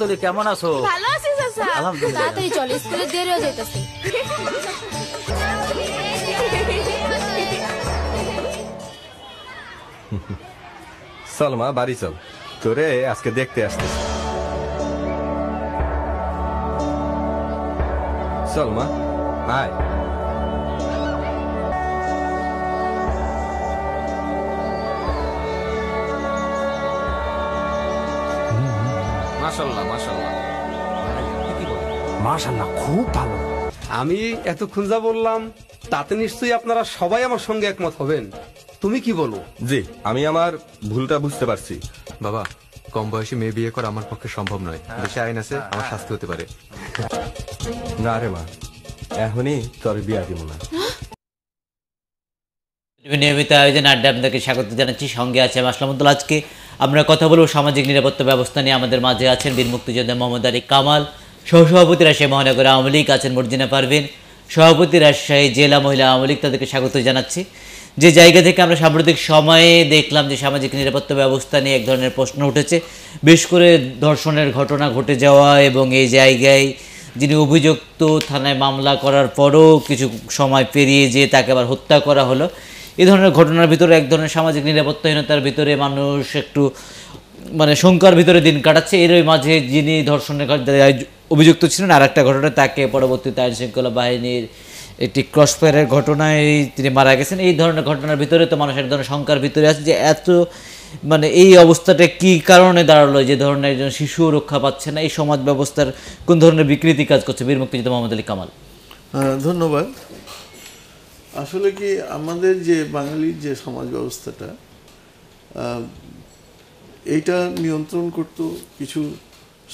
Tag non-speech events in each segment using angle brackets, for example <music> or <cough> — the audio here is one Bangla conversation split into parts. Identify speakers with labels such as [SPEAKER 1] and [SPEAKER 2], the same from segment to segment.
[SPEAKER 1] তুলি কেমন আছো
[SPEAKER 2] ভালো আছি তাড়াতাড়ি চল স্কুলে দেরি হয়ে যাইতাছে
[SPEAKER 3] চল মা বাড়ি চল তোরে আজকে দেখতে আসতেছি চল মা আয় খুব ভালো আমি এত খুঁজা বললাম তাতে নিশ্চয়ই আপনারা সবাই আমার সঙ্গে একমত হবেন তুমি কি বলো জি আমি আমার ভুলটা বুঝতে পারছি বাবা কম বয়সে মেয়ে বিয়ে করা আমার পক্ষে সম্ভব নয় দেশে আইন আছে আমার শাস্তি হতে পারে না রে মা এখনই তোর বিয়া দিব না হ্যাঁ?
[SPEAKER 1] নিয়মিত আয়োজন আড্ডা আপনাদেরকে স্বাগত জানাচ্ছি সঙ্গে আছে মাসলামুদ্দুল আজকে আমরা কথা বলব সামাজিক নিরাপত্তা ব্যবস্থা নিয়ে আমাদের মাঝে আছেন বীর মুক্তিযোদ্ধা মোহাম্মদ আলী কামাল সহসভাপতি রাজশাহী মহানগর আওয়ামী লীগ আছেন মর্জিনা পারভিন সভাপতি রাজশাহী জেলা মহিলা আওয়ামী লীগ তাদেরকে স্বাগত জানাচ্ছি যে জায়গা থেকে আমরা সাম্প্রতিক সময়ে দেখলাম যে সামাজিক নিরাপত্তা ব্যবস্থা নিয়ে এক ধরনের প্রশ্ন উঠেছে বেশ করে ধর্ষণের ঘটনা ঘটে যাওয়া এবং এই জায়গায় যিনি অভিযুক্ত থানায় মামলা করার পরও কিছু সময় পেরিয়ে যেয়ে তাকে আবার হত্যা করা হলো এই ধরনের ঘটনার ভিতরে এক ধরনের সামাজিক নিরাপত্তাহীনতার ভিতরে মানুষ একটু মানে শঙ্কার ভিতরে দিন কাটাচ্ছে এরই মাঝে যিনি ধর্ষণের অভিযুক্ত ছিলেন আর একটা ঘটনা তাকে পরবর্তীতে আইন শৃঙ্খলা বাহিনীর একটি ক্রসফায়ারের ঘটনায় তিনি মারা গেছেন এই ধরনের ঘটনার ভিতরে তো মানুষ এক ধরনের শঙ্কার ভিতরে আছে যে এত মানে এই অবস্থাটা কি কারণে দাঁড়ালো যে ধরনের একজন শিশু রক্ষা পাচ্ছে না এই সমাজ ব্যবস্থার কোন ধরনের বিকৃতি কাজ করছে বীর মুক্তিযুদ্ধ মোহাম্মদ আলী কামাল
[SPEAKER 3] ধন্যবাদ আসলে কি আমাদের যে বাঙালির যে সমাজ ব্যবস্থাটা এইটা নিয়ন্ত্রণ করত কিছু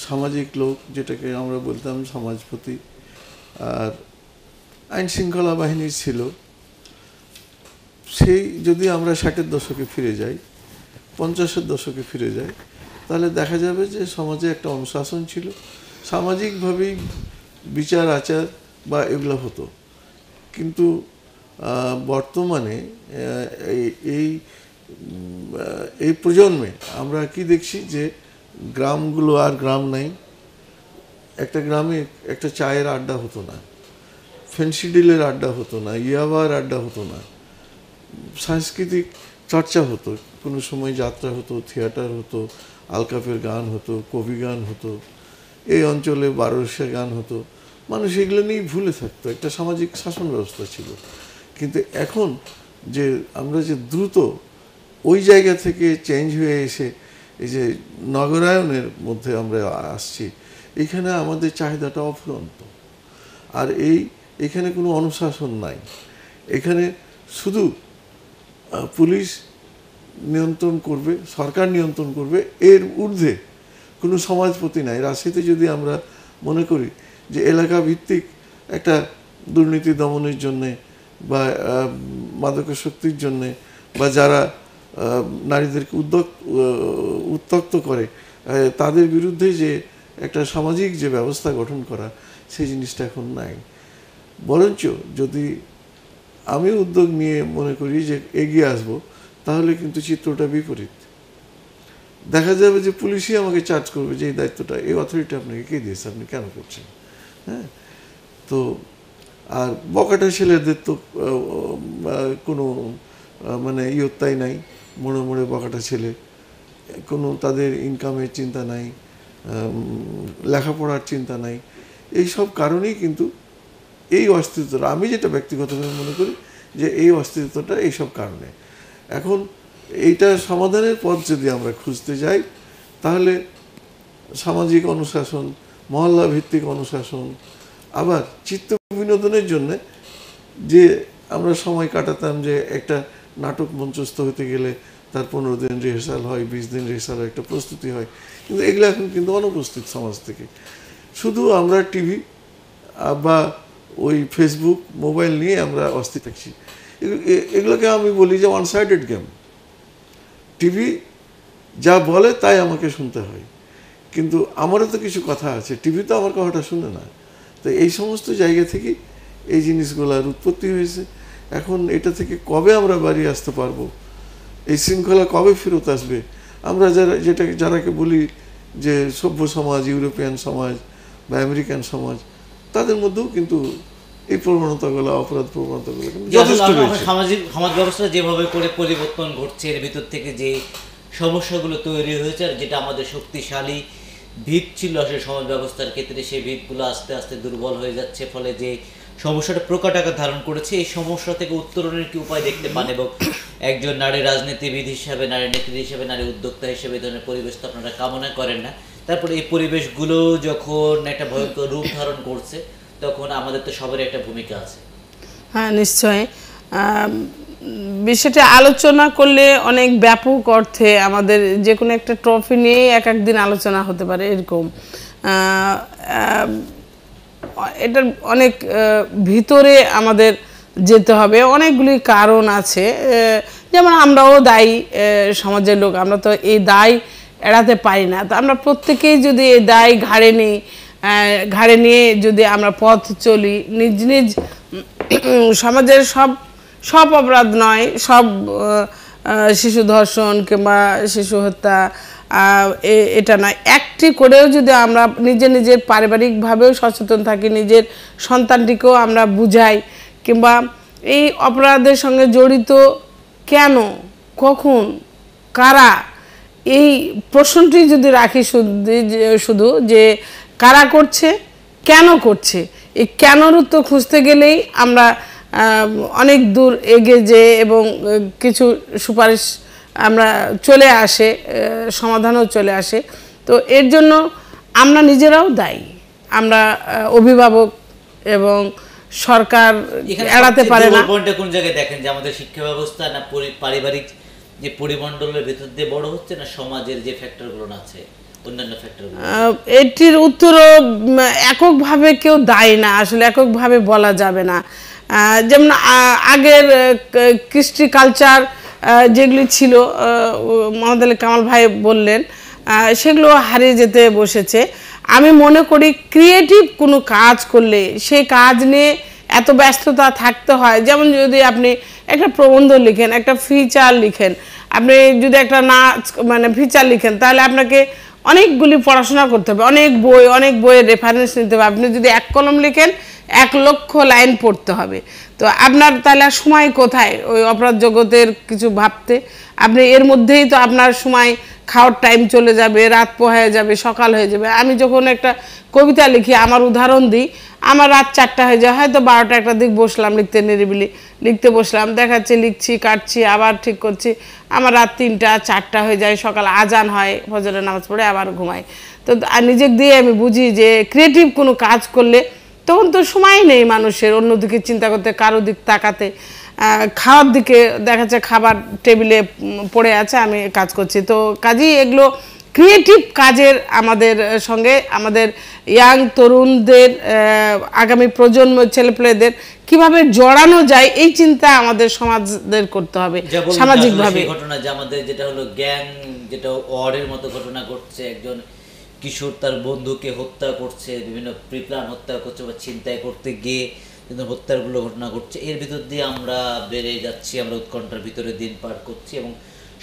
[SPEAKER 3] সামাজিক লোক যেটাকে আমরা বলতাম সমাজপতি আর আইন শৃঙ্খলা বাহিনী ছিল সেই যদি আমরা ষাটের দশকে ফিরে যাই পঞ্চাশের দশকে ফিরে যাই তাহলে দেখা যাবে যে সমাজে একটা অনুশাসন ছিল সামাজিকভাবেই বিচার আচার বা এগুলো হতো কিন্তু বর্তমানে এই এই প্রজন্মে আমরা কি দেখছি যে গ্রামগুলো আর গ্রাম নাই একটা গ্রামে একটা চায়ের আড্ডা হতো না ফেন্সিডিলের আড্ডা হতো না ইয়াবার আড্ডা হতো না সাংস্কৃতিক চর্চা হতো কোনো সময় যাত্রা হতো থিয়েটার হতো আলকাপের গান হতো কবি গান হতো এই অঞ্চলে বারসের গান হতো মানুষ এগুলো নিয়েই ভুলে থাকতো একটা সামাজিক শাসন ব্যবস্থা ছিল কিন্তু এখন যে আমরা যে দ্রুত ওই জায়গা থেকে চেঞ্জ হয়ে এসে এই যে নগরায়নের মধ্যে আমরা আসছি এখানে আমাদের চাহিদাটা অফুরন্ত আর এই এখানে কোনো অনুশাসন নাই এখানে শুধু পুলিশ নিয়ন্ত্রণ করবে সরকার নিয়ন্ত্রণ করবে এর ঊর্ধ্বে কোনো সমাজপতি নাই রাশিতে যদি আমরা মনে করি যে এলাকা ভিত্তিক একটা দুর্নীতি দমনের জন্যে বা শক্তির জন্যে বা যারা নারীদেরকে উদ্যোগ উত্তক্ত করে তাদের বিরুদ্ধে যে একটা সামাজিক যে ব্যবস্থা গঠন করা সেই জিনিসটা এখন নাই বরঞ্চ যদি আমি উদ্যোগ নিয়ে মনে করি যে এগিয়ে আসব তাহলে কিন্তু চিত্রটা বিপরীত দেখা যাবে যে পুলিশই আমাকে চার্জ করবে যে এই দায়িত্বটা এই অথরিটি আপনাকে কে দিয়েছে আপনি কেন করছেন হ্যাঁ তো আর বকাটা ছেলেদের তো কোনো মানে ইয়ত্তাই নাই মোড়ে মোড়ে বকাটা ছেলে কোনো তাদের ইনকামের চিন্তা নাই লেখাপড়ার চিন্তা নাই এই সব কারণেই কিন্তু এই অস্তিত্বটা আমি যেটা ব্যক্তিগতভাবে মনে করি যে এই এই এইসব কারণে এখন এইটা সমাধানের পথ যদি আমরা খুঁজতে যাই তাহলে সামাজিক অনুশাসন মহল্লা ভিত্তিক অনুশাসন আবার চিত্ত বিনোদনের জন্য যে আমরা সময় কাটাতাম যে একটা নাটক মঞ্চস্থ হতে গেলে তার পনেরো দিন রিহার্সাল হয় বিশ দিন রিহার্সাল হয় একটা প্রস্তুতি হয় কিন্তু এগুলো এখন কিন্তু অনুপস্থিত সমাজ থেকে শুধু আমরা টিভি বা ওই ফেসবুক মোবাইল নিয়ে আমরা অস্থি থাকছি এগুলোকে আমি বলি যে ওয়ান সাইডেড গেম টিভি যা বলে তাই আমাকে শুনতে হয় কিন্তু আমারও তো কিছু কথা আছে টিভি তো আমার কথাটা শুনে না তো এই সমস্ত জায়গা থেকে এই জিনিসগুলোর উৎপত্তি হয়েছে এখন এটা থেকে কবে আমরা বাড়ি আসতে পারবো এই শৃঙ্খলা কবে ফেরত আসবে আমরা যারা যেটা যারাকে বলি যে সভ্য সমাজ ইউরোপিয়ান সমাজ বা আমেরিকান সমাজ তাদের মধ্যেও কিন্তু এই প্রবণতাগুলো অপরাধ প্রবণতাগুলো
[SPEAKER 1] সামাজিক সমাজ ব্যবস্থা যেভাবে করে পরিবর্তন ঘটছে এর ভিতর থেকে যে সমস্যাগুলো তৈরি হয়েছে আর যেটা আমাদের শক্তিশালী ভিত ছিল সে সমাজ ব্যবস্থার ক্ষেত্রে সেই ভিতগুলো আস্তে আস্তে দুর্বল হয়ে যাচ্ছে ফলে যে সমস্যাটা প্রকাট আকার ধারণ করেছে এই সমস্যা থেকে উত্তরণের কি উপায় দেখতে পান এবং একজন নারী রাজনীতিবিদ হিসাবে নারী নেত্রী হিসাবে নারী উদ্যোক্তা হিসেবে ধরনের পরিবেশ তো আপনারা কামনা করেন না তারপরে এই পরিবেশগুলো যখন একটা ভয়ঙ্কর রূপ ধারণ করছে তখন আমাদের তো সবারই একটা ভূমিকা আছে
[SPEAKER 2] হ্যাঁ নিশ্চয়ই বিষয়টা আলোচনা করলে অনেক ব্যাপক অর্থে আমাদের যে কোনো একটা ট্রফি নিয়েই এক একদিন আলোচনা হতে পারে এরকম এটার অনেক ভিতরে আমাদের যেতে হবে অনেকগুলি কারণ আছে যেমন আমরাও দায়ী সমাজের লোক আমরা তো এই দায় এড়াতে পারি না তো আমরা প্রত্যেকেই যদি এই দায় ঘাড়ে নিই ঘাড়ে নিয়ে যদি আমরা পথ চলি নিজ নিজ সমাজের সব সব অপরাধ নয় সব শিশু ধর্ষণ কিংবা শিশু হত্যা এটা নয় একটি করেও যদি আমরা নিজে নিজের পারিবারিকভাবেও সচেতন থাকি নিজের সন্তানটিকেও আমরা বুঝাই কিংবা এই অপরাধের সঙ্গে জড়িত কেন কখন কারা এই প্রশ্নটি যদি রাখি শুধু যে কারা করছে কেন করছে এই কেনর উত্তর খুঁজতে গেলেই আমরা অনেক দূর এগে যে এবং কিছু সুপারিশ আমরা চলে আসে সমাধানও চলে আসে তো এর জন্য আমরা নিজেরাও দায়ী আমরা অভিভাবক এবং সরকার এড়াতে পারে না
[SPEAKER 1] কোন জায়গায় দেখেন যে আমাদের শিক্ষা ব্যবস্থা না পারিবারিক যে পরিমণ্ডলের ভিতর দিয়ে বড় হচ্ছে না সমাজের যে ফ্যাক্টরগুলো আছে
[SPEAKER 2] এটির উত্তরও এককভাবে কেউ দায়ী না আসলে এককভাবে বলা যাবে না যেমন আগের কৃষ্টি কালচার যেগুলি ছিল মোহাম্মদ আলী কামাল ভাই বললেন সেগুলো হারিয়ে যেতে বসেছে আমি মনে করি ক্রিয়েটিভ কোনো কাজ করলে সেই কাজ নিয়ে এত ব্যস্ততা থাকতে হয় যেমন যদি আপনি একটা প্রবন্ধ লিখেন একটা ফিচার লিখেন আপনি যদি একটা নাচ মানে ফিচার লিখেন তাহলে আপনাকে অনেকগুলি পড়াশোনা করতে হবে অনেক বই অনেক বইয়ের রেফারেন্স নিতে হবে আপনি যদি এক কলম লিখেন এক লক্ষ লাইন পড়তে হবে তো আপনার তাহলে সময় কোথায় ওই অপরাধ জগতের কিছু ভাবতে আপনি এর মধ্যেই তো আপনার সময় খাওয়ার টাইম চলে যাবে রাত পোহায় যাবে সকাল হয়ে যাবে আমি যখন একটা কবিতা লিখি আমার উদাহরণ দিই আমার রাত চারটা হয়ে যায় হয়তো বারোটা একটা দিক বসলাম লিখতে নিরিবিলি লিখতে বসলাম দেখাচ্ছি লিখছি কাটছি আবার ঠিক করছি আমার রাত তিনটা চারটা হয়ে যায় সকাল আজান হয় ফজরের নামাজ পড়ে আবার ঘুমাই তো নিজের দিয়ে আমি বুঝি যে ক্রিয়েটিভ কোনো কাজ করলে তখন তো সময় নেই মানুষের অন্যদিকে চিন্তা করতে কারো দিক তাকাতে খাওয়ার দিকে দেখা যাচ্ছে খাবার টেবিলে পড়ে আছে আমি কাজ করছি তো কাজেই এগুলো ক্রিয়েটিভ কাজের আমাদের সঙ্গে আমাদের ইয়াং তরুণদের আগামী প্রজন্ম ছেলেপেলেদের কিভাবে জড়ানো যায় এই চিন্তা আমাদের সমাজদের করতে হবে সামাজিকভাবে
[SPEAKER 1] ঘটনা যে আমাদের যেটা হলো গ্যাং যেটা ওয়ারের মতো ঘটনা ঘটছে একজন কিশোর তার বন্ধুকে হত্যা করছে বিভিন্ন প্রিপ্লান হত্যা করছে বা চিন্তায় করতে গিয়ে কিন্তু হত্যারগুলো ঘটনা ঘটছে এর ভিতর দিয়ে আমরা বেড়ে যাচ্ছি আমরা উৎকণ্ঠার ভিতরে দিন পার করছি এবং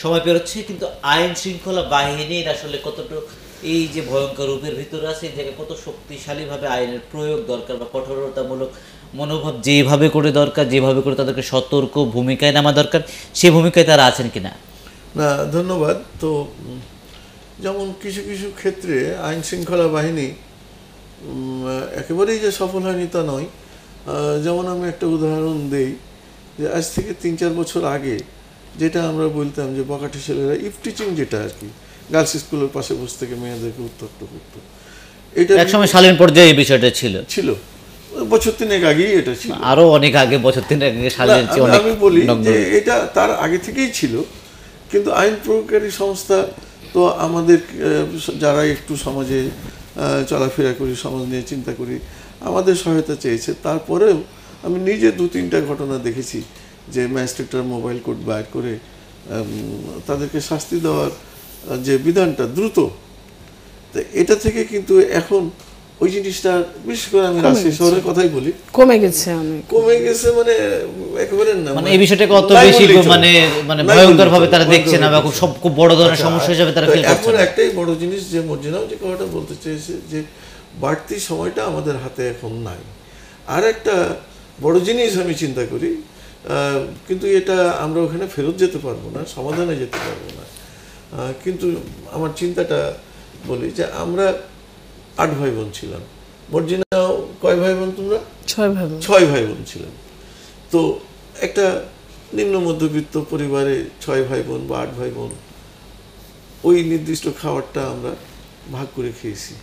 [SPEAKER 1] সময় পেরোচ্ছি কিন্তু আইন শৃঙ্খলা বাহিনীর আসলে কতটুক এই যে ভয়ঙ্কর রূপের ভিতরে আছে এই জায়গায় কত শক্তিশালীভাবে আইনের প্রয়োগ দরকার বা কঠোরতামূলক মনোভাব যেভাবে করে দরকার যেভাবে করে তাদেরকে সতর্ক ভূমিকায় নামা দরকার সে ভূমিকায় তারা আছেন কি না
[SPEAKER 3] ধন্যবাদ তো যেমন কিছু কিছু ক্ষেত্রে আইন শৃঙ্খলা বাহিনী একেবারেই যে সফল হয়নি তা নয় যেমন আমি একটা উদাহরণ দেই যে আজ থেকে তিন চার বছর আগে যেটা আমরা বলতাম যে বকাঠি ছেলেরা ইফ টিচিং যেটা আর কি গার্লস স্কুলের পাশে বসে থেকে মেয়েদেরকে উত্তপ্ত করত এটা একসময় শালীন
[SPEAKER 1] পর্যায়ে এই বিষয়টা ছিল ছিল
[SPEAKER 3] বছর তিনেক আগেই এটা ছিল
[SPEAKER 1] আরও অনেক আগে বছর তিনেক আগে শালীন আমি বলি যে
[SPEAKER 3] এটা তার আগে থেকেই ছিল কিন্তু আইন প্রয়োগকারী সংস্থা তো আমাদের যারা একটু সমাজে চলাফেরা করি সমাজ নিয়ে চিন্তা করি আমাদের সহায়তা চেয়েছে তারপরেও আমি নিজে দু তিনটা ঘটনা দেখেছি যে ম্যাজিস্ট্রেটরা মোবাইল কোর্ট বাইর করে তাদেরকে শাস্তি দেওয়ার যে বিধানটা দ্রুত তো এটা থেকে কিন্তু এখন ওই জিনিসটা বিশেষ করে আমি রাজশাহী শহরের কথাই বলি কমে গেছে কমে গেছে মানে একেবারে না মানে, মানে এই বিষয়টাকে অত বেশি মানে মানে ভয়ঙ্কর ভাবে তারা দেখছে না বা খুব বড় ধরনের আচ্ছা। সমস্যা হিসেবে তারা ফিল করছে এখন একটাই বড় জিনিস যে মর্জিনাও যে কথাটা বলতে চেয়েছে যে বাড়তি সময়টা আমাদের হাতে এখন নাই আর একটা বড় জিনিস আমি চিন্তা করি কিন্তু এটা আমরা ওখানে ফেরত যেতে পারবো না সমাধানে যেতে পারবো না কিন্তু আমার চিন্তাটা বলি যে আমরা আট ভাই বোন ছিলাম বর্জিনাও কয় ভাই বোন তোমরা ছয় ভাই ছয় ভাই বোন ছিলাম তো একটা নিম্ন মধ্যবিত্ত পরিবারে ছয় ভাই বোন বা আট ভাই বোন ওই নির্দিষ্ট খাবারটা আমরা ভাগ করে খেয়েছি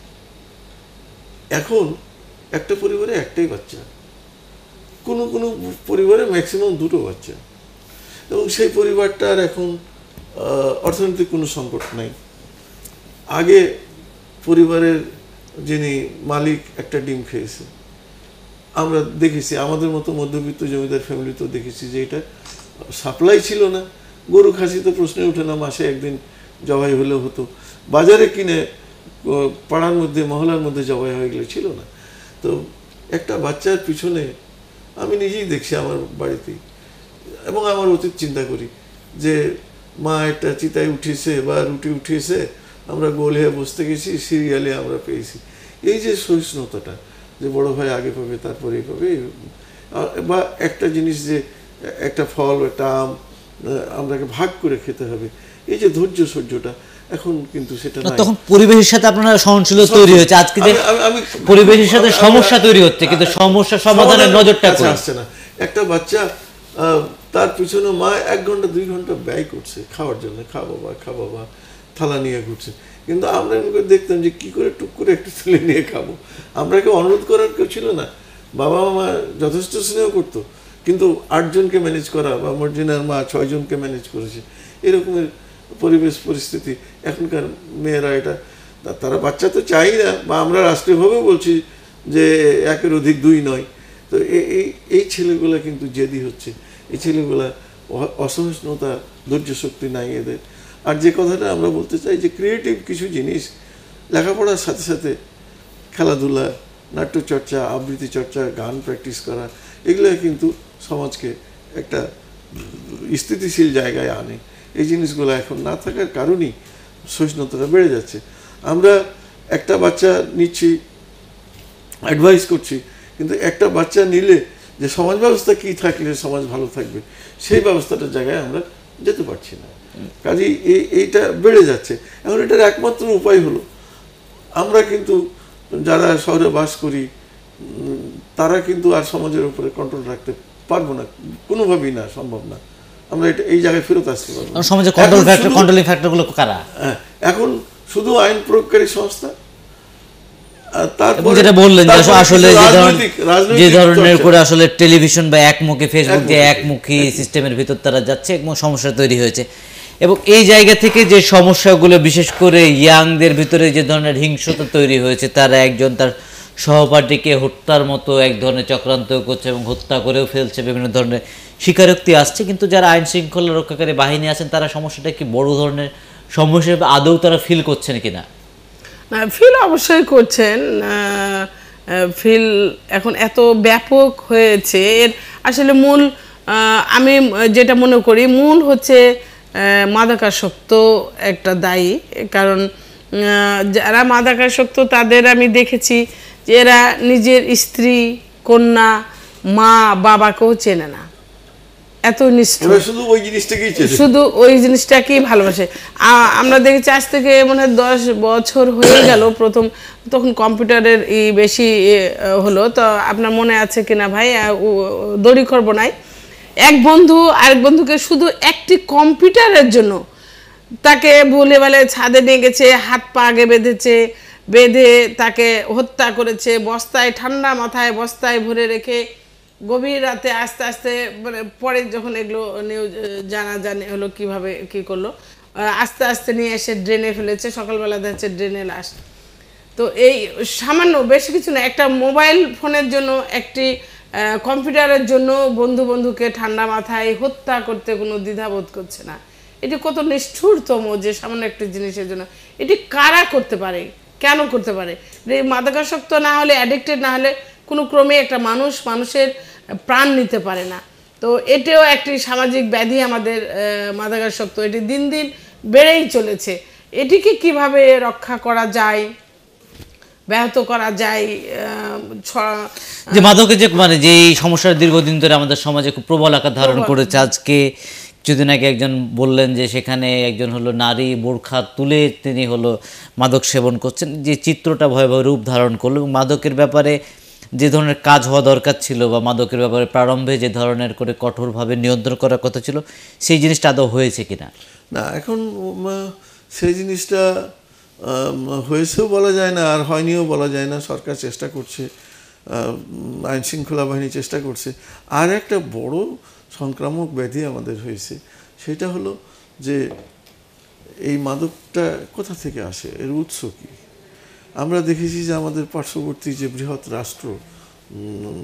[SPEAKER 3] এখন একটা পরিবারে একটাই বাচ্চা কোনো কোনো পরিবারে ম্যাক্সিমাম দুটো বাচ্চা এবং সেই পরিবারটার এখন অর্থনৈতিক কোনো সংকট নাই আগে পরিবারের যিনি মালিক একটা ডিম খেয়েছে আমরা দেখেছি আমাদের মতো মধ্যবিত্ত জমিদার ফ্যামিলি তো দেখেছি যে এটা সাপ্লাই ছিল না গরু খাসি তো প্রশ্নে ওঠে না মাসে একদিন জবাই হলেও হতো বাজারে কিনে পাড়ার মধ্যে মহলার মধ্যে জবাই হয়ে গেলে ছিল না তো একটা বাচ্চার পিছনে আমি নিজেই দেখছি আমার বাড়িতেই এবং আমার অতীত চিন্তা করি যে মা একটা চিতায় উঠেছে বা রুটি উঠেছে আমরা গোল হয়ে বসতে গেছি সিরিয়ালে আমরা পেয়েছি এই যে সহিষ্ণুতাটা যে বড় ভাই আগে পাবে তারপরে পাবে বা একটা জিনিস যে একটা ফল একটা আম আমাকে ভাগ করে খেতে হবে এই যে ধৈর্য সহ্যটা এখন কিন্তু সেটা তখন
[SPEAKER 1] পরিবেশের সাথে আপনারা সহনশীল তৈরি হয়েছে আজকে যে পরিবেশের সাথে সমস্যা
[SPEAKER 3] তৈরি হচ্ছে কিন্তু সমস্যা সমাধানের নজরটা আসছে না একটা বাচ্চা তার পিছনে মা এক ঘন্টা দুই ঘন্টা ব্যয় করছে খাওয়ার জন্য খা বাবা খা বাবা থালা নিয়ে ঘুরছে কিন্তু আমরা এমনি দেখতাম যে কি করে টুক করে একটু তুলে নিয়ে খাবো আমরা কেউ অনুরোধ করার কেউ ছিল না বাবা মা যথেষ্ট স্নেহ করতো কিন্তু আটজনকে ম্যানেজ করা বা মর্জিনার মা ছয়জনকে ম্যানেজ করেছে এরকমের পরিবেশ পরিস্থিতি এখনকার মেয়েরা এটা তারা বাচ্চা তো চাই না বা আমরা রাষ্ট্রীয়ভাবে বলছি যে একের অধিক দুই নয় তো এই এই ছেলেগুলা কিন্তু জেদি হচ্ছে এই ছেলেগুলা অসহিষ্ণুতা ধৈর্য শক্তি নাই এদের আর যে কথাটা আমরা বলতে চাই যে ক্রিয়েটিভ কিছু জিনিস লেখাপড়ার সাথে সাথে খেলাধুলা নাট্যচর্চা আবৃত্তি চর্চা গান প্র্যাকটিস করা এগুলো কিন্তু সমাজকে একটা স্থিতিশীল জায়গায় আনে এই জিনিসগুলো এখন না থাকার কারণেই সহিষ্ণুতাটা বেড়ে যাচ্ছে আমরা একটা বাচ্চা নিচ্ছি অ্যাডভাইস করছি কিন্তু একটা বাচ্চা নিলে যে সমাজ ব্যবস্থা কি থাকলে সমাজ ভালো থাকবে সেই ব্যবস্থাটার জায়গায় আমরা যেতে পারছি না কাজেই এই এইটা বেড়ে যাচ্ছে এখন এটার একমাত্র উপায় হলো আমরা কিন্তু যারা শহরে বাস করি তারা কিন্তু আর সমাজের উপরে কন্ট্রোল রাখতে পারবো না কোনোভাবেই না সম্ভব না আমরা এটা এই জায়গায় ফেরত আসতে পারবো সমাজে কন্ট্রোল ফ্যাক্টর কন্ট্রোলিং
[SPEAKER 1] ফ্যাক্টরগুলো কারা
[SPEAKER 3] হ্যাঁ, এখন শুধু আইন প্রয়োগকারী সংস্থা যেটা বললেন যে ধরনের
[SPEAKER 1] আসলে টেলিভিশন বা একমুখী ফেসবুক দিয়ে একমুখী সিস্টেমের ভিতর তারা যাচ্ছে সমস্যা তৈরি হয়েছে এবং এই জায়গা থেকে যে সমস্যাগুলো বিশেষ করে ইয়াংদের ভিতরে যে ধরনের তৈরি হয়েছে তারা একজন তার সহপাঠীকে হত্যার মতো এক ধরনের চক্রান্ত করছে এবং হত্যা করেও ফেলছে বিভিন্ন ধরনের স্বীকারোক্তি আসছে কিন্তু যারা আইন শৃঙ্খলা রক্ষাকারী বাহিনী আছেন তারা সমস্যাটা কি বড় ধরনের সমস্যা আদৌ তারা ফিল করছেন কিনা
[SPEAKER 2] না ফিল অবশ্যই করছেন ফিল এখন এত ব্যাপক হয়েছে এর আসলে মূল আমি যেটা মনে করি মূল হচ্ছে মাদাকাসক্ত একটা দায়ী কারণ যারা মাদাকাসক্ত তাদের আমি দেখেছি যে এরা নিজের স্ত্রী কন্যা মা বাবাকেও চেনে না এত নিষ্ঠুর
[SPEAKER 3] শুধু ওই জিনিসটাকেই
[SPEAKER 2] শুধু ওই জিনিসটাকেই ভালোবাসে আমরা দেখেছি আজ থেকে মনে হয় দশ বছর হয়ে গেল প্রথম তখন কম্পিউটারের ই বেশি হলো তো আপনার মনে আছে কিনা ভাই দড়ি করবো নাই এক বন্ধু আরেক বন্ধুকে শুধু একটি কম্পিউটারের জন্য তাকে ভুলে বলে ছাদে নিয়ে গেছে হাত পা আগে বেঁধেছে বেঁধে তাকে হত্যা করেছে বস্তায় ঠান্ডা মাথায় বস্তায় ভরে রেখে গভীর রাতে আস্তে আস্তে মানে পরে যখন এগুলো নিউজ জানা জানি হলো কিভাবে কি করলো আস্তে আস্তে নিয়ে এসে ড্রেনে ফেলেছে সকালবেলা দেখছে ড্রেনে লাশ তো এই সামান্য বেশি কিছু না একটা মোবাইল ফোনের জন্য একটি কম্পিউটারের জন্য বন্ধু বন্ধুকে ঠান্ডা মাথায় হত্যা করতে কোনো দ্বিধাবোধ করছে না এটি কত নিষ্ঠুরতম যে সামান্য একটি জিনিসের জন্য এটি কারা করতে পারে কেন করতে পারে মাদকাসক্ত না হলে অ্যাডিক্টেড না হলে কোনো ক্রমে একটা মানুষ মানুষের প্রাণ নিতে পারে না তো এটাও একটি সামাজিক ব্যাধি আমাদের মাদাগাসক্ত এটি দিন দিন বেড়েই চলেছে এটিকে কিভাবে রক্ষা করা যায় ব্যাহত করা যায়
[SPEAKER 1] যে মাদকে যে মানে যে এই সমস্যার দীর্ঘদিন ধরে আমাদের সমাজে খুব প্রবল আকার ধারণ করেছে আজকে যদি নাকি একজন বললেন যে সেখানে একজন হলো নারী বোরখা তুলে তিনি হলো মাদক সেবন করছেন যে চিত্রটা ভয়াবহ রূপ ধারণ করলো মাদকের ব্যাপারে যে ধরনের কাজ হওয়া দরকার ছিল বা মাদকের ব্যাপারে প্রারম্ভে যে ধরনের করে কঠোরভাবে নিয়ন্ত্রণ করার কথা ছিল সেই জিনিসটা আদৌ হয়েছে কি না
[SPEAKER 3] না এখন সেই জিনিসটা হয়েছেও বলা যায় না আর হয়নিও বলা যায় না সরকার চেষ্টা করছে আইন শৃঙ্খলা বাহিনী চেষ্টা করছে আর একটা বড় সংক্রামক ব্যাধি আমাদের হয়েছে সেটা হলো যে এই মাদকটা কোথা থেকে আসে এর উৎস কী আমরা দেখেছি যে আমাদের পার্শ্ববর্তী যে বৃহৎ রাষ্ট্র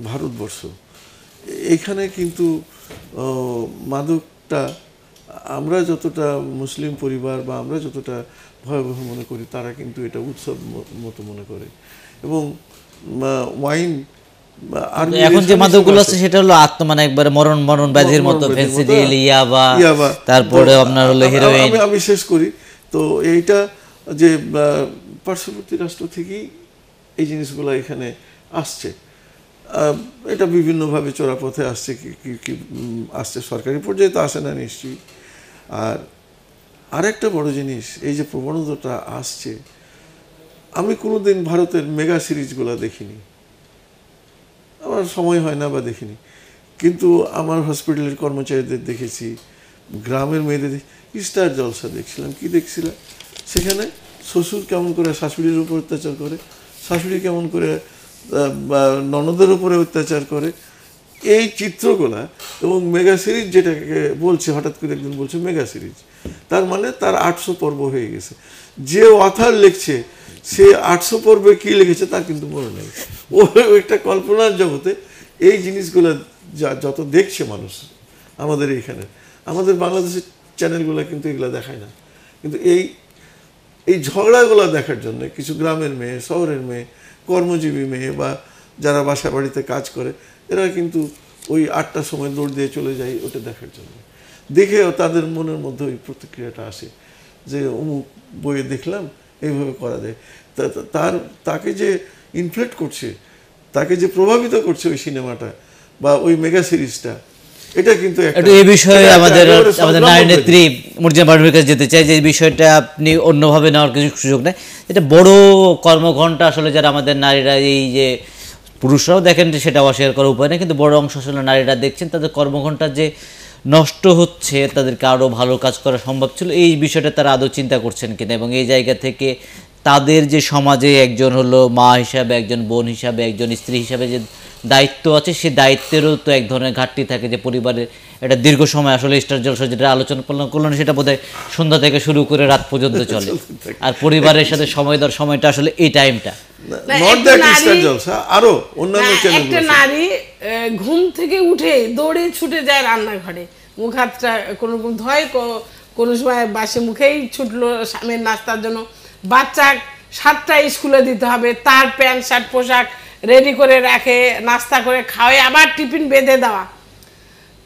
[SPEAKER 3] ভারতবর্ষ এখানে কিন্তু মাদকটা আমরা যতটা মুসলিম পরিবার বা আমরা যতটা ভয়াবহ মনে করি তারা কিন্তু এটা উৎসব মতো মনে করে এবং ওয়াইন এখন যে মাদকগুলো আছে
[SPEAKER 1] সেটা হলো আত্ম মানে একবারে মরণ মরণ ব্যাধির মতো ফেন্সিডিল ইয়াবা তারপরে আপনার হলো হিরোইন
[SPEAKER 3] আমি শেষ করি তো এইটা যে পার্শ্ববর্তী রাষ্ট্র থেকেই এই জিনিসগুলো এখানে আসছে এটা বিভিন্নভাবে চোরাপথে আসছে আসছে সরকারি পর্যায়ে তো আসে না নিশ্চয়ই আর আরেকটা বড় জিনিস এই যে প্রবণতাটা আসছে আমি কোনোদিন ভারতের মেগা সিরিজগুলো দেখিনি আমার সময় হয় না বা দেখিনি কিন্তু আমার হসপিটালের কর্মচারীদের দেখেছি গ্রামের মেয়েদের স্টার জলসা দেখছিলাম কি দেখছিলাম সেখানে শ্বশুর কেমন করে শাশুড়ির উপর অত্যাচার করে শাশুড়ি কেমন করে ননদের উপরে অত্যাচার করে এই চিত্রকলা এবং মেগা সিরিজ যেটাকে বলছে হঠাৎ করে একদিন বলছে মেগা সিরিজ তার মানে তার আটশো পর্ব হয়ে গেছে যে অথার লিখছে সে আটশো পর্বে কি লিখেছে তা কিন্তু মনে নেই ও একটা কল্পনার জগতে এই জিনিসগুলো যা যত দেখছে মানুষ আমাদের এইখানে আমাদের বাংলাদেশের চ্যানেলগুলো কিন্তু এগুলো দেখায় না কিন্তু এই এই ঝগড়াগুলো দেখার জন্য কিছু গ্রামের মেয়ে শহরের মেয়ে কর্মজীবী মেয়ে বা যারা বাসা বাড়িতে কাজ করে এরা কিন্তু ওই আটটার সময় দৌড় দিয়ে চলে যায় ওটা দেখার জন্য দেখেও তাদের মনের মধ্যে ওই প্রতিক্রিয়াটা আসে যে অমুক বইয়ে দেখলাম এইভাবে করা যায় তার তাকে যে ইনফ্লেক্ট করছে তাকে যে প্রভাবিত করছে ওই সিনেমাটা বা ওই মেগা সিরিজটা এটা কিন্তু এই বিষয়ে আমাদের আমাদের নারী নেত্রী
[SPEAKER 1] কাছে যেতে চাই যে এই বিষয়টা আপনি অন্যভাবে নেওয়ার কিছু সুযোগ নেই এটা বড় কর্মঘণ্টা আসলে যারা আমাদের নারীরা এই যে পুরুষরাও দেখেন যে সেটা অস্বীকার করার উপায় নেই কিন্তু বড় অংশ আসলে নারীরা দেখছেন তাদের কর্মঘণ্টা যে নষ্ট হচ্ছে তাদেরকে আরও ভালো কাজ করা সম্ভব ছিল এই বিষয়টা তারা আদৌ চিন্তা করছেন কিনা এবং এই জায়গা থেকে তাদের যে সমাজে একজন হলো মা হিসাবে একজন বোন হিসাবে একজন স্ত্রী হিসাবে যে দায়িত্ব আছে সেই দায়িত্বেরও তো এক ধরনের ঘাটতি থাকে যে পরিবারের এটা দীর্ঘ সময় আসলে স্টার জলসা যেটা আলোচনা করলাম করলেন সেটা বোধহয় সন্ধ্যা থেকে শুরু করে রাত পর্যন্ত <laughs> চলে আর পরিবারের সাথে সময় দেওয়ার সময়টা আসলে এই টাইমটা
[SPEAKER 3] আরো অন্যান্য একটা
[SPEAKER 2] নারী ঘুম থেকে উঠে দৌড়ে ছুটে যায় রান্নাঘরে মুখ হাতটা কোনো রকম ধয় কোনো সময় বাসে মুখেই ছুটলো স্বামীর নাস্তার জন্য বাচ্চা সাতটা স্কুলে দিতে হবে তার প্যান্ট শার্ট পোশাক রেডি করে রাখে নাস্তা করে খাওয়াই আবার টিফিন বেঁধে দেওয়া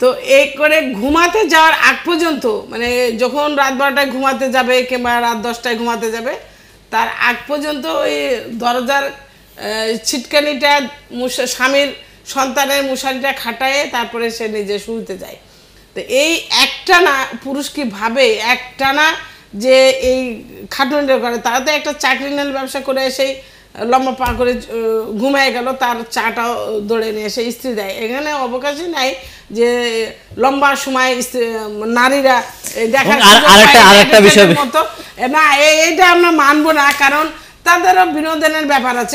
[SPEAKER 2] তো এই করে ঘুমাতে যাওয়ার আগ পর্যন্ত মানে যখন রাত বারোটায় ঘুমাতে যাবে কিংবা রাত দশটায় ঘুমাতে যাবে তার আগ পর্যন্ত ওই দরজার ছিটকানিটা স্বামীর সন্তানের মশারিটা খাটায় তারপরে সে নিজে শুরুতে যায় তো এই একটানা পুরুষ কি ভাবে একটানা যে এই খাটুনিটা করে তারা তো একটা চাকরি নেন ব্যবসা করে সেই লম্বা পা করে ঘুমায় গেল তার চাটাও দৌড়ে নিয়ে এসে স্ত্রী দেয় এখানে অবকাশই নাই যে লম্বা সময় নারীরা দেখার মতো না এইটা আমরা মানবো না কারণ তাদেরও বিনোদনের ব্যাপার আছে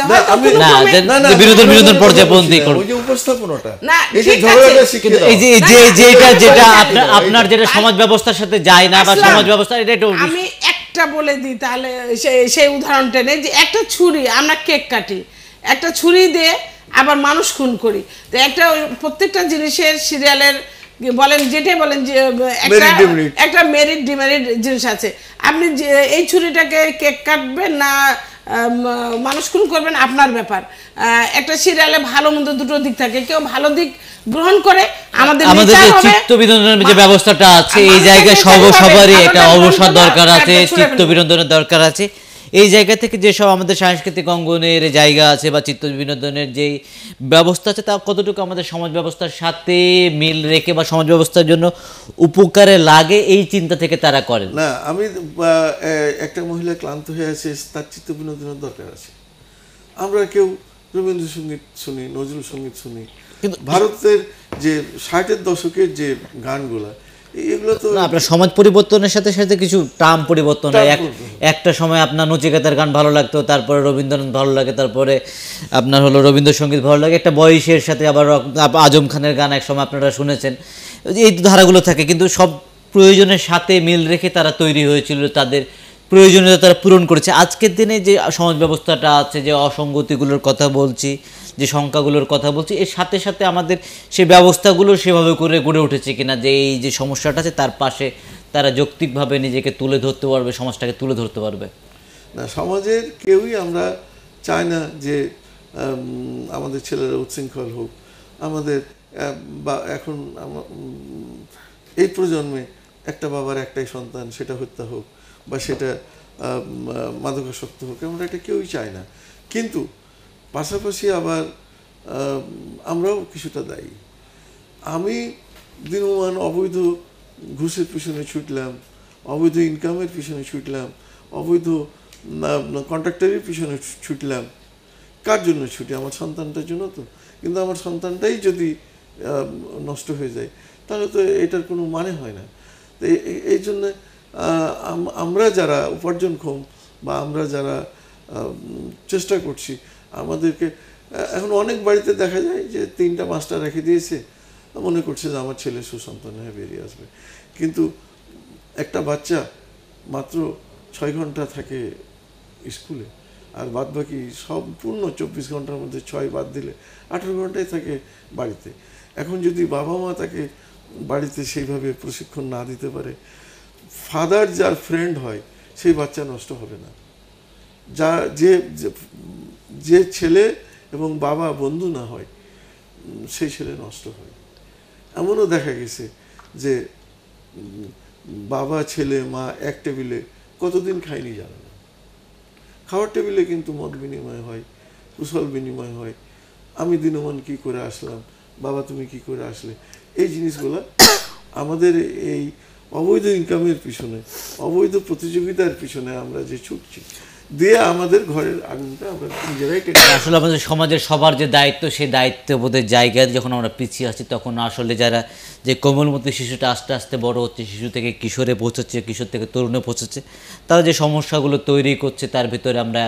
[SPEAKER 1] আপনার যেটা সমাজ ব্যবস্থার সাথে যায় না বা সমাজ ব্যবস্থা এটা একটু
[SPEAKER 2] একটা বলে দিই তাহলে সেই উদাহরণটা নেই যে একটা ছুরি আমরা কেক কাটি একটা ছুরি দিয়ে আবার মানুষ খুন করি তো একটা প্রত্যেকটা জিনিসের সিরিয়ালের বলেন যেটাই বলেন যে একটা একটা মেরিট ডিমেরিট জিনিস আছে আপনি এই ছুরিটাকে কেক কাটবেন না মানুষ খুন করবেন আপনার ব্যাপার একটা সিরিয়ালে ভালো মন্দ দুটো দিক থাকে কেউ ভালো দিক গ্রহণ করে আমাদের আমাদের চিত্ত
[SPEAKER 1] বিনোদনের যে ব্যবস্থাটা আছে এই জায়গায় সব সবারই একটা অবসর দরকার আছে চিত্ত বিনোদনের দরকার আছে এই জায়গা থেকে যেসব আমাদের সাংস্কৃতিক অঙ্গনের জায়গা আছে বা চিত্ত বিনোদনের যেই ব্যবস্থা আছে তা কতটুকু আমাদের সমাজ ব্যবস্থার সাথে মিল রেখে বা সমাজ ব্যবস্থার জন্য উপকারে লাগে এই চিন্তা থেকে তারা করেন
[SPEAKER 3] না আমি একটা মহিলা ক্লান্ত হয়ে আছে তার চিত্ত বিনোদনের দরকার আছে আমরা কেউ রবীন্দ্রসঙ্গীত শুনি নজরুল সঙ্গীত শুনি কিন্তু ভারতের যে ষাটের দশকের যে গানগুলা এগুলো তো
[SPEAKER 1] আপনার সমাজ পরিবর্তনের সাথে সাথে কিছু ট্রাম পরিবর্তন হয় একটা সময় আপনার নচিকেতার গান ভালো লাগতো তারপরে রবীন্দ্রনাথ ভালো লাগে তারপরে আপনার হলো রবীন্দ্রসঙ্গীত ভালো লাগে একটা বয়সের সাথে আবার আজম খানের গান এক সময় আপনারা শুনেছেন এই ধারাগুলো থাকে কিন্তু সব প্রয়োজনের সাথে মিল রেখে তারা তৈরি হয়েছিল তাদের প্রয়োজনীয়তা তারা পূরণ করেছে আজকের দিনে যে সমাজ ব্যবস্থাটা আছে যে অসঙ্গতিগুলোর কথা বলছি যে সংখ্যাগুলোর কথা বলছি এর সাথে সাথে আমাদের সে ব্যবস্থাগুলো সেভাবে করে গড়ে উঠেছে কিনা যে এই যে সমস্যাটা আছে তার পাশে তারা যৌক্তিকভাবে নিজেকে তুলে ধরতে পারবে সমাজটাকে তুলে ধরতে পারবে
[SPEAKER 3] না সমাজের কেউই আমরা চাই না যে আমাদের ছেলেরা উচ্ছৃঙ্খল হোক আমাদের বা এখন এই প্রজন্মে একটা বাবার একটাই সন্তান সেটা হত্যা হোক বা সেটা মাদকাসক্ত হোক আমরা এটা কেউই চায় না কিন্তু পাশাপাশি আবার আমরাও কিছুটা দায়ী আমি দিনমান অবৈধ ঘুষের পিছনে ছুটলাম অবৈধ ইনকামের পিছনে ছুটলাম অবৈধ কন্ট্রাক্টারের পিছনে ছুটলাম কার জন্য ছুটি আমার সন্তানটার জন্য তো কিন্তু আমার সন্তানটাই যদি নষ্ট হয়ে যায় তাহলে তো এটার কোনো মানে হয় না তো এই জন্য আমরা যারা উপার্জনক্ষম বা আমরা যারা চেষ্টা করছি আমাদেরকে এখন অনেক বাড়িতে দেখা যায় যে তিনটা মাস্টার রেখে দিয়েছে মনে করছে যে আমার ছেলে সুসন্তান হয়ে বেরিয়ে আসবে কিন্তু একটা বাচ্চা মাত্র ছয় ঘন্টা থাকে স্কুলে আর বাদ বাকি সম্পূর্ণ চব্বিশ ঘন্টার মধ্যে ছয় বাদ দিলে আঠেরো ঘন্টাই থাকে বাড়িতে এখন যদি বাবা মা তাকে বাড়িতে সেইভাবে প্রশিক্ষণ না দিতে পারে ফাদার যার ফ্রেন্ড হয় সেই বাচ্চা নষ্ট হবে না যা যে যে ছেলে এবং বাবা বন্ধু না হয় সেই ছেলে নষ্ট হয় এমনও দেখা গেছে যে বাবা ছেলে মা এক টেবিলে কতদিন খায়নি জানে না খাওয়ার টেবিলে কিন্তু মত বিনিময় হয় কুশল বিনিময় হয় আমি দিনমান কি করে আসলাম বাবা তুমি কি করে আসলে এই জিনিসগুলো আমাদের এই অবৈধ ইনকামের পিছনে অবৈধ প্রতিযোগিতার পিছনে আমরা যে ছুটছি দিয়ে আমাদের ঘরের আগুনটা আমরা নিজেরাই
[SPEAKER 1] আসলে আমাদের সমাজের সবার যে দায়িত্ব সেই দায়িত্ববোধের জায়গায় যখন আমরা পিছিয়ে আছি তখন আসলে যারা যে কোমলমতি শিশুটা আস্তে আস্তে বড় হচ্ছে শিশু থেকে কিশোরে পৌঁছচ্ছে কিশোর থেকে তরুণে পৌঁছচ্ছে তারা যে সমস্যাগুলো তৈরি করছে তার ভিতরে আমরা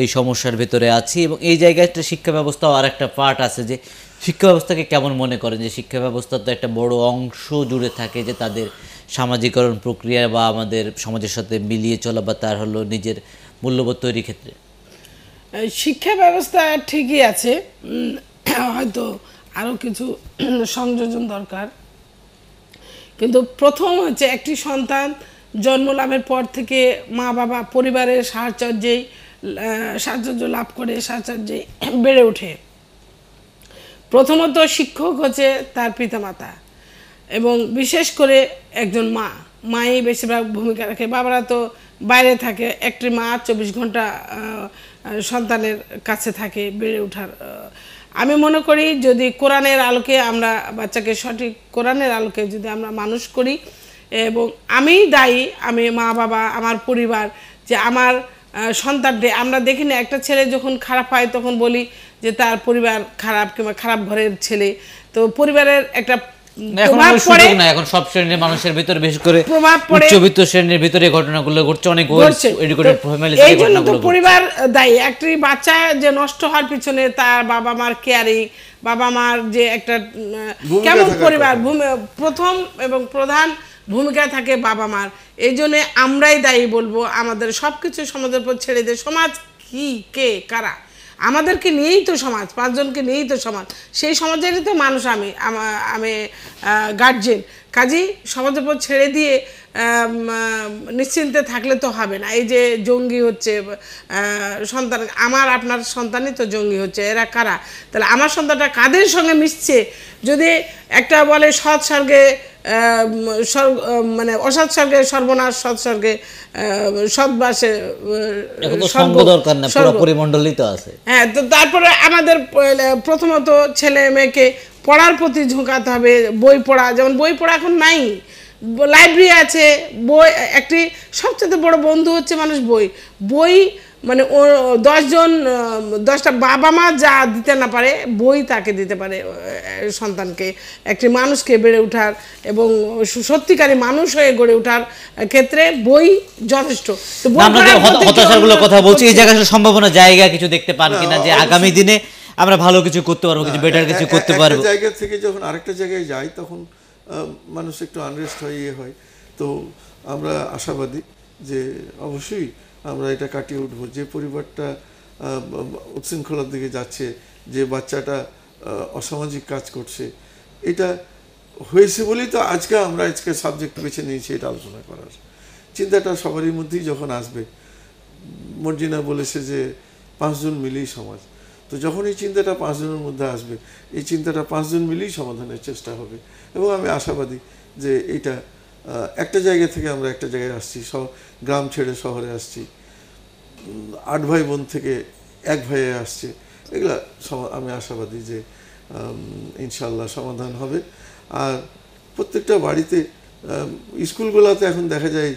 [SPEAKER 1] এই সমস্যার ভিতরে আছি এবং এই জায়গায় একটা শিক্ষা ব্যবস্থাও আর একটা পার্ট আছে যে শিক্ষা ব্যবস্থাকে কেমন মনে করেন যে শিক্ষা ব্যবস্থা তো একটা বড় অংশ জুড়ে থাকে যে তাদের সামাজিকরণ প্রক্রিয়া বা আমাদের সমাজের সাথে মিলিয়ে চলা বা তার হলো নিজের মূল্যবোধ তৈরির ক্ষেত্রে
[SPEAKER 2] শিক্ষা ব্যবস্থা ঠিকই আছে হয়তো আরও কিছু সংযোজন দরকার কিন্তু প্রথম হচ্ছে একটি সন্তান জন্মলাভের পর থেকে মা বাবা পরিবারের সাহচর্যেই সাহচর্য লাভ করে সাহচর্যেই বেড়ে ওঠে প্রথমত শিক্ষক হচ্ছে তার পিতামাতা এবং বিশেষ করে একজন মা মাই বেশিরভাগ ভূমিকা রাখে বাবারা তো বাইরে থাকে একটি মা চব্বিশ ঘন্টা সন্তানের কাছে থাকে বেড়ে ওঠার আমি মনে করি যদি কোরআনের আলোকে আমরা বাচ্চাকে সঠিক কোরআনের আলোকে যদি আমরা মানুষ করি এবং আমি দায়ী আমি মা বাবা আমার পরিবার যে আমার সন্তানটি আমরা দেখি না একটা ছেলে যখন খারাপ হয় তখন বলি যে তার পরিবার খারাপ কিংবা খারাপ ঘরের ছেলে তো পরিবারের একটা
[SPEAKER 1] শ্রেণীর ভিতরে ঘটনাগুলো বাচ্চা
[SPEAKER 2] যে নষ্ট হওয়ার পিছনে তার বাবা মার কেয়ারিং বাবা মার যে একটা কেমন পরিবার প্রথম এবং প্রধান ভূমিকা থাকে বাবা মার এই জন্য আমরাই দায়ী বলবো আমাদের সবকিছু সমাজের উপর ছেড়ে দেয় সমাজ কি কে কারা আমাদেরকে নিয়েই তো সমাজ পাঁচজনকে নিয়েই তো সমাজ সেই সমাজেরই তো মানুষ আমি আমি গার্জেন কাজেই সমাজের পর ছেড়ে দিয়ে নিশ্চিন্তে থাকলে তো হবে না এই যে জঙ্গি হচ্ছে সন্তান আমার আপনার সন্তানই তো জঙ্গি হচ্ছে এরা কারা তাহলে আমার সন্তানটা কাদের সঙ্গে মিশছে যদি একটা বলে সৎ স্বর্গে মানে অসৎ স্বর্গে সর্বনাশ সৎ স্বর্গে সৎবাসে
[SPEAKER 1] পরিমণ্ডলিত আছে
[SPEAKER 2] হ্যাঁ তো তারপরে আমাদের প্রথমত ছেলে মেয়েকে পড়ার প্রতি ঝোঁকাতে হবে বই পড়া যেমন বই পড়া এখন নাই লাইব্রেরি আছে বই একটি সবচেয়ে বড় বন্ধু হচ্ছে মানুষ বই বই মানে ও দশজন দশটা বাবা মা যা দিতে না পারে বই তাকে দিতে পারে সন্তানকে একটি মানুষকে বেড়ে ওঠার এবং সত্যিকারী মানুষ হয়ে গড়ে ওঠার ক্ষেত্রে বই যথেষ্ট
[SPEAKER 1] আমরা কথা বলছি এই জায়গায় সম্ভাবনা জায়গা কিছু দেখতে পান কিনা যে আগামী দিনে আমরা ভালো কিছু করতে পারবো কিছু বেটার কিছু করতে পারবো জায়গা
[SPEAKER 3] থেকে যখন আরেকটা জায়গায় যাই তখন মানুষ একটু আনরেস্ট হয় ইয়ে হয় তো আমরা আশাবাদী যে অবশ্যই আমরা এটা কাটিয়ে উঠবো যে পরিবারটা উচ্ছৃঙ্খলার দিকে যাচ্ছে যে বাচ্চাটা অসামাজিক কাজ করছে এটা হয়েছে বলেই তো আজকে আমরা আজকে সাবজেক্ট বেছে নিয়েছি এটা আলোচনা করার চিন্তাটা সবারই মধ্যেই যখন আসবে মর্জিনা বলেছে যে পাঁচজন মিলেই সমাজ তো যখন এই চিন্তাটা পাঁচজনের মধ্যে আসবে এই চিন্তাটা পাঁচজন মিলেই সমাধানের চেষ্টা হবে এবং আমি আশাবাদী যে এটা একটা জায়গা থেকে আমরা একটা জায়গায় আসছি গ্রাম ছেড়ে শহরে আসছি আট ভাই বোন থেকে এক ভাইয়ে আসছে এগুলা আমি আশাবাদী যে ইনশাল্লাহ সমাধান হবে আর প্রত্যেকটা বাড়িতে স্কুলগুলোতে এখন দেখা যায়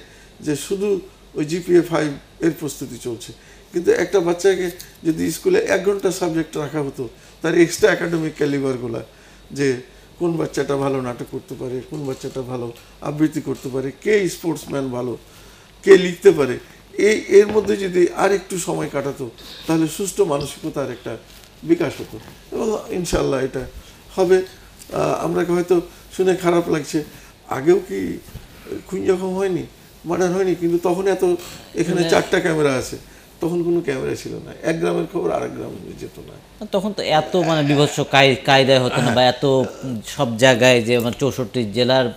[SPEAKER 3] যে শুধু ওই জিপিএ ফাইভ এর প্রস্তুতি চলছে কিন্তু একটা বাচ্চাকে যদি স্কুলে এক ঘন্টা সাবজেক্ট রাখা হতো তার এক্সট্রা একাডেমিক ক্যালিবারগুলো যে কোন বাচ্চাটা ভালো নাটক করতে পারে কোন বাচ্চাটা ভালো আবৃত্তি করতে পারে কে স্পোর্টসম্যান ভালো কে লিখতে পারে এই এর মধ্যে যদি আর একটু সময় কাটাতো তাহলে সুস্থ মানসিকতার একটা বিকাশ হতো এবং ইনশাল্লাহ এটা হবে আমরা হয়তো শুনে খারাপ লাগছে আগেও কি খুন যখন হয়নি মার্ডার হয়নি কিন্তু তখন এত এখানে চারটা ক্যামেরা আছে তখন কোনো ক্যামেরা ছিল না এক গ্রামের খবর আরেক গ্রামে যেত না
[SPEAKER 1] তখন তো এত মানে বিভৎস কায়দায় হতো না বা হ্যাঁ। এত সব জায়গায় যে আমার চৌষট্টি জেলার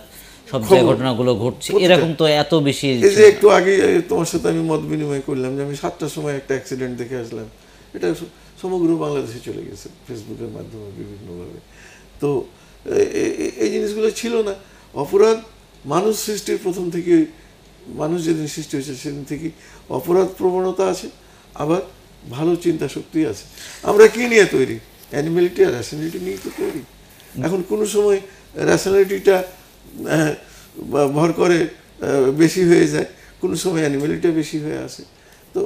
[SPEAKER 1] সব যে ঘটনাগুলো ঘটছে এরকম তো এত বেশি এই যে একটু
[SPEAKER 3] আগে তোমার সাথে আমি মত বিনিময় করলাম যে আমি সাতটার সময় একটা অ্যাক্সিডেন্ট দেখে আসলাম এটা সমগ্র বাংলাদেশে চলে গেছে ফেসবুকের মাধ্যমে বিভিন্নভাবে তো এই জিনিসগুলো ছিল না অপরাধ মানুষ সৃষ্টির প্রথম থেকে মানুষ যেদিন সৃষ্টি হয়েছে সেদিন থেকে অপরাধ প্রবণতা আছে আবার ভালো চিন্তা শক্তি আছে আমরা কি নিয়ে তৈরি অ্যানিমেলিটি আর র্যাশনালিটি নিয়ে তো তৈরি এখন কোনো সময় র্যাশনালিটিটা ভর করে বেশি হয়ে যায় কোনো সময় অ্যানিমেলিটা বেশি হয়ে আসে তো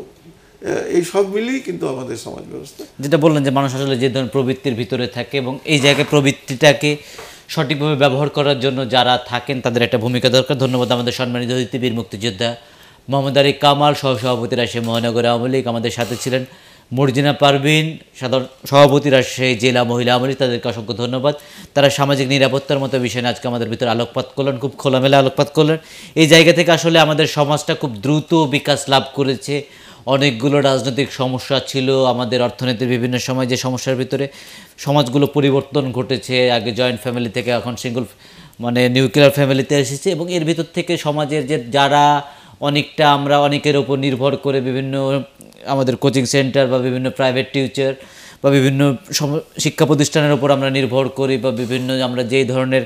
[SPEAKER 3] এই সব মিলিয়েই কিন্তু আমাদের সমাজ ব্যবস্থা
[SPEAKER 1] যেটা বললেন যে মানুষ আসলে যে ধরনের প্রবৃত্তির ভিতরে থাকে এবং এই জায়গায় প্রবৃত্তিটাকে সঠিকভাবে ব্যবহার করার জন্য যারা থাকেন তাদের একটা ভূমিকা দরকার ধন্যবাদ আমাদের সম্মানিত অতিথিবীর মুক্তিযোদ্ধা মোহাম্মদ আলী কামাল সহসভাপতি রাজশাহী মহানগর আওয়ামী লীগ আমাদের সাথে ছিলেন মর্জিনা পারভিন সাধারণ সভাপতি রাজশাহী জেলা মহিলা আওয়ামী লীগ তাদেরকে অসংখ্য ধন্যবাদ তারা সামাজিক নিরাপত্তার মতো বিষয় আজকে আমাদের ভিতরে আলোকপাত করলেন খুব খোলামেলা আলোকপাত করলেন এই জায়গা থেকে আসলে আমাদের সমাজটা খুব দ্রুত বিকাশ লাভ করেছে অনেকগুলো রাজনৈতিক সমস্যা ছিল আমাদের অর্থনীতির বিভিন্ন সময় যে সমস্যার ভিতরে সমাজগুলো পরিবর্তন ঘটেছে আগে জয়েন্ট ফ্যামিলি থেকে এখন সিঙ্গল মানে নিউক্লিয়ার ফ্যামিলিতে এসেছে এবং এর ভিতর থেকে সমাজের যে যারা অনেকটা আমরা অনেকের ওপর নির্ভর করে বিভিন্ন আমাদের কোচিং সেন্টার বা বিভিন্ন প্রাইভেট টিউচার বা বিভিন্ন শিক্ষা প্রতিষ্ঠানের ওপর আমরা নির্ভর করি বা বিভিন্ন আমরা যেই ধরনের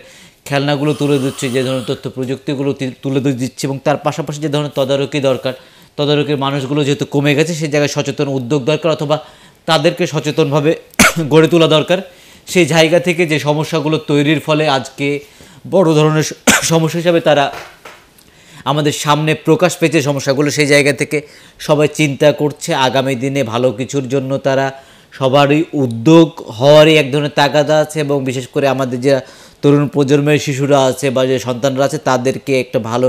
[SPEAKER 1] খেলনাগুলো তুলে দিচ্ছি যে ধরনের তথ্য প্রযুক্তিগুলো তুলে দিচ্ছি এবং তার পাশাপাশি যে ধরনের তদারকি দরকার তদারকির মানুষগুলো যেহেতু কমে গেছে সেই জায়গায় সচেতন উদ্যোগ দরকার অথবা তাদেরকে সচেতনভাবে <coughs> গড়ে তোলা দরকার সেই জায়গা থেকে যে সমস্যাগুলো তৈরির ফলে আজকে বড় ধরনের <coughs> সমস্যা হিসাবে তারা আমাদের সামনে প্রকাশ পেয়েছে সমস্যাগুলো সেই জায়গা থেকে সবাই চিন্তা করছে আগামী দিনে ভালো কিছুর জন্য তারা সবারই উদ্যোগ হওয়ারই এক ধরনের তাগাদা আছে এবং বিশেষ করে আমাদের যে তরুণ প্রজন্মের শিশুরা আছে বা যে সন্তানরা আছে তাদেরকে একটা ভালো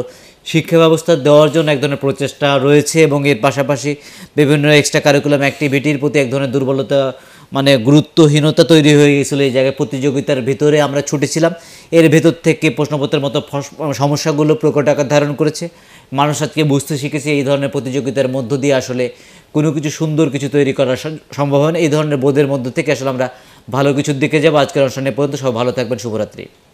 [SPEAKER 1] শিক্ষা ব্যবস্থা দেওয়ার জন্য এক ধরনের প্রচেষ্টা রয়েছে এবং এর পাশাপাশি বিভিন্ন এক্সট্রা কারিকুলাম অ্যাক্টিভিটির প্রতি এক ধরনের দুর্বলতা মানে গুরুত্বহীনতা তৈরি হয়ে গেছিলো এই জায়গায় প্রতিযোগিতার ভিতরে আমরা ছুটেছিলাম এর ভেতর থেকে প্রশ্নপত্রের মতো সমস্যাগুলো প্রকট আকার ধারণ করেছে মানুষ আজকে বুঝতে শিখেছে এই ধরনের প্রতিযোগিতার মধ্য দিয়ে আসলে কোনো কিছু সুন্দর কিছু তৈরি করা সম্ভব হয় না এই ধরনের বোধের মধ্য থেকে আসলে আমরা ভালো কিছুর দিকে যাবো আজকের অনুষ্ঠানে পর্যন্ত সব ভালো থাকবেন শুভরাত্রি